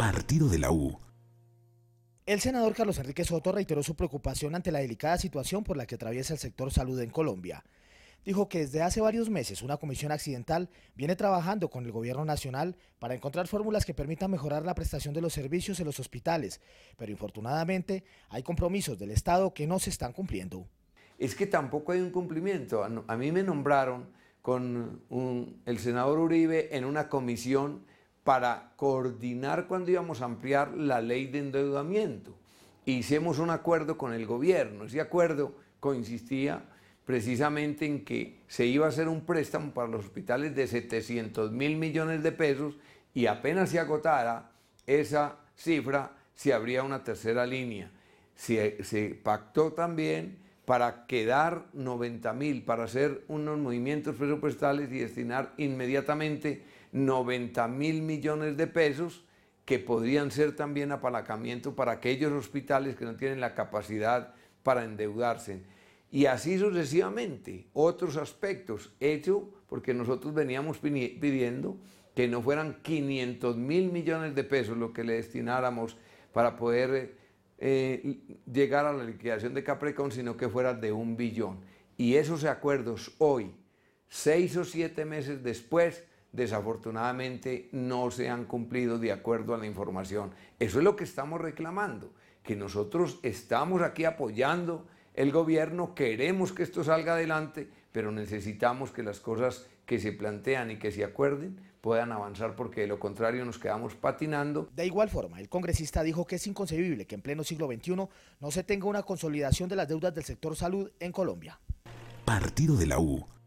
partido de la U. El senador Carlos Enrique Soto reiteró su preocupación ante la delicada situación por la que atraviesa el sector salud en Colombia. Dijo que desde hace varios meses una comisión accidental viene trabajando con el gobierno nacional para encontrar fórmulas que permitan mejorar la prestación de los servicios en los hospitales, pero infortunadamente hay compromisos del Estado que no se están cumpliendo. Es que tampoco hay un cumplimiento. A mí me nombraron con el senador Uribe en una comisión para coordinar cuando íbamos a ampliar la ley de endeudamiento. Hicimos un acuerdo con el gobierno. Ese acuerdo consistía precisamente en que se iba a hacer un préstamo para los hospitales de 700 mil millones de pesos y apenas se agotara esa cifra, se abría una tercera línea. Se, se pactó también para quedar 90 mil, para hacer unos movimientos presupuestales y destinar inmediatamente 90 mil millones de pesos que podrían ser también apalancamiento para aquellos hospitales que no tienen la capacidad para endeudarse. Y así sucesivamente, otros aspectos, hecho porque nosotros veníamos pidiendo que no fueran 500 mil millones de pesos lo que le destináramos para poder eh, eh, llegar a la liquidación de Caprecon, sino que fuera de un billón. Y esos acuerdos hoy, seis o siete meses después, desafortunadamente no se han cumplido de acuerdo a la información. Eso es lo que estamos reclamando, que nosotros estamos aquí apoyando el gobierno, queremos que esto salga adelante pero necesitamos que las cosas que se plantean y que se acuerden puedan avanzar porque de lo contrario nos quedamos patinando. De igual forma, el congresista dijo que es inconcebible que en pleno siglo XXI no se tenga una consolidación de las deudas del sector salud en Colombia. Partido de la U